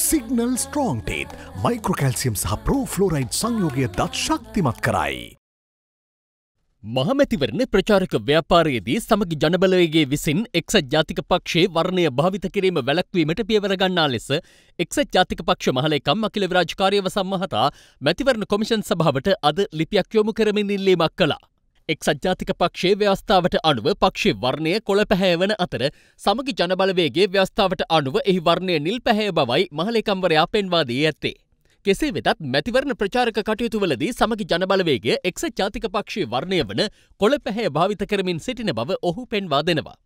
Signal ස්ට්‍රෝන්ටේත් මයිකෝකැල්සියම් සහ ප්‍රෝෆ්ලෝරයිඩ් සංයෝගය දත් ශක්තිමත් කරයි. මහමැතිවරණ ප්‍රචාරක ව්‍යාපාරයේදී සමග ජනබලයගේ විසින් එක්සත් ජාතික පක්ෂයේ වර්ණය භාවිත කිරීම වැළැක්වීමට පියවරගන්නා ලෙස එක්සත් ජාතික පක්ෂ මහලේකම් අකිල විරාජකාරයව සම්මහතා මැතිවරණ කොමිෂන් සභාවට අද ලිපියක් යොමු කරමින් ඉල්ලීමක් කළා. එක්සත් ජාතික පක්ෂයේ ව්‍යවස්ථාවට අනුව පක්ෂි වර්ණය කොළ පැහැයවන අතර සමගි ජනබලවේගේ ව්‍යවස්ථාවට අනුව එහි වර්ණය නිල් පැහැය බවයි මහලේකම්වරයා පෙන්වාදී ඇත්තේ. කෙසේ වෙතත් මැතිවරණ ප්‍රචාරක කටයුතුවලදී සමගි ජනබලවේගේ එක්සත් ජාතික පක්ෂයේ වර්ණය වන කොළ පැහැය භාවිත කරමින් සිටින බව ඔහු පෙන්වා දෙනවා.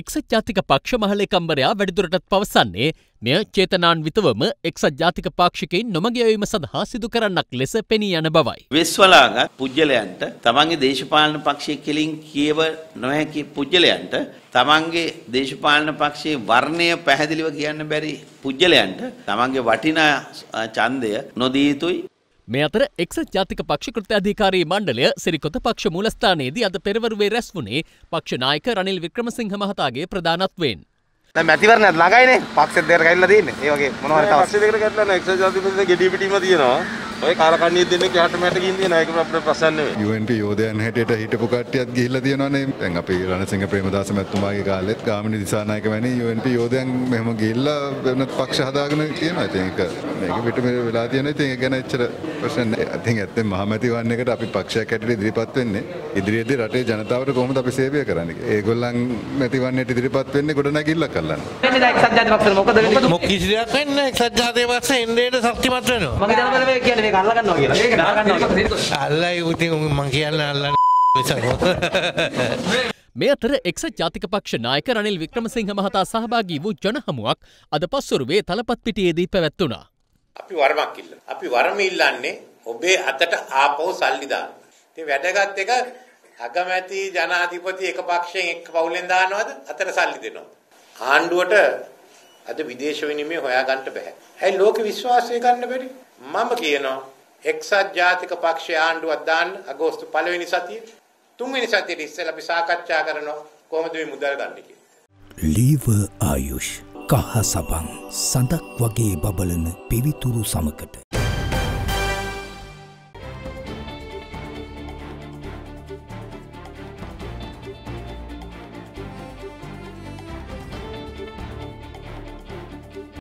එක්සත් ජාතික පක්ෂ මහලේකම්වරයා වැඩිදුරටත් පවසන්නේ මෙය චේතනාන්විතවම එක්සත් ජාතික පාක්ෂිකයින් නොමගයවීම සඳහා සිදු කරන්නක් ලෙස පෙනී යන බවයි. වෙස්වලාගත් පුද්ගලයන්ට තමන්ගේ දේශපාලන පක්ෂය කෙලින් කියව නොහැකි පුද්ගලයන්ට තමන්ගේ දේශපාලන පක්ෂයේ වර්ණය පැහැදිලිව කියන්න බැරි පුද්ගලයන්ට තමන්ගේ වටිනා ඡන්දය නොදිය යුතුයි මේ අතර එක්සත් ජාතික පක්ෂ කෘත්‍යාධිකාරී මණ්ඩලය සිරිකොත පක්ෂ මූලස්ථානයේදී අද පෙරවරුවේ රැස් වුණේ පක්ෂ නායක රනිල් වික්‍රමසිංහ මහතාගේ ප්‍රධානත්වයෙන්. දැන් මැතිවරණයත් ළඟයිනේ. පක්ෂෙත් දෙකට කැඩලා තියෙන්නේ. ඒ වගේ මොනවා හරි තවත්. පක්ෂෙ දෙකට කැඩලා නැහැ. එක්සත් ජාතික පක්ෂේ ගෙඩිය පිටීම තියෙනවා. ඔය කාලකන්නිය දෙන්නෙක් යහට මට ගිහින් තියෙනවා ඒක අපේ ප්‍රශ්න නෙවෙයි UNP යෝධයන් හැටියට හිටපු කට්ටියත් ගිහිල්ලා තියෙනවානේ දැන් අපි රණසිංහ ප්‍රේමදාස මැතිතුමාගේ කාලෙත් ගාමිණී දිසානායක වැනි UNP යෝධයන් මෙහෙම ගිහිල්ලා වෙන පක්ෂ හදාගෙන කියනවා ඉතින් ඒක මේක පිට මෙර වෙලා තියෙනවා ඉතින් ඒක ගැන එච්චර ප්‍රශ්න නැහැ ඉතින් ඇත්තෙන් මහමැතිවරණ එකට අපි පක්ෂයක් හැටියට ඉදිරිපත් වෙන්නේ ඉදිරියේදී රටේ ජනතාවට කොහොමද අපි සේවය කරන්නේ ඒගොල්ලන් මැතිවරණයට ඉදිරිපත් වෙන්නේ ගොඩනැගිල්ලක් අල්ලන්න මොකද මොකද කිසි දෙයක් වෙන්නේ එක්සත් ජාතික පක්ෂය එන්නේ සත්‍යමත් වෙනවා මගේ දනවල කියන්නේ ඒක අල්ල ගන්නවා කියලා. ඒක දාගන්නවා කියලා. අල්ලයි උතින් මං කියන්න අල්ලන්න සහෝ. මේ අතර එක්ස ජාතික පක්ෂ නායක රනිල් වික්‍රමසිංහ මහතා සහභාගී වූ ජනහමුවක් අද පස්වරුවේ තලපත්පිටියේදී පැවැත්වුණා. අපි වරමක් ඉල්ල. අපි වරම ඉල්ලන්නේ ඔබේ අතට ආපහු සල්ලි දාන්න. ඉතින් වැඩගත් එක අගමැති ජනාධිපති එක පක්ෂයෙන් එක පවුලෙන් දානවද? අතට සල්ලි දෙනවද? ආණ්ඩුවට අද විදේශ විනිමය හොයාගන්න බෑ. ඇයි ලෝක විශ්වාසය ගන්න බැරි? මම කියනවා එක්සත් ජාතික පක්ෂය ආණ්ඩුවක් දාන්න අගෝස්තු 1 වෙනි සතියේ තුන්වෙනි සතියේ ඉස්සෙල්ලා අපි සාකච්ඡා කරනවා කොහොමද මේ මුදල් ගන්න කියලා. ලීව ආයුෂ් කහ සබන් සඳක් වගේ බබලන පිවිතුරු සමකට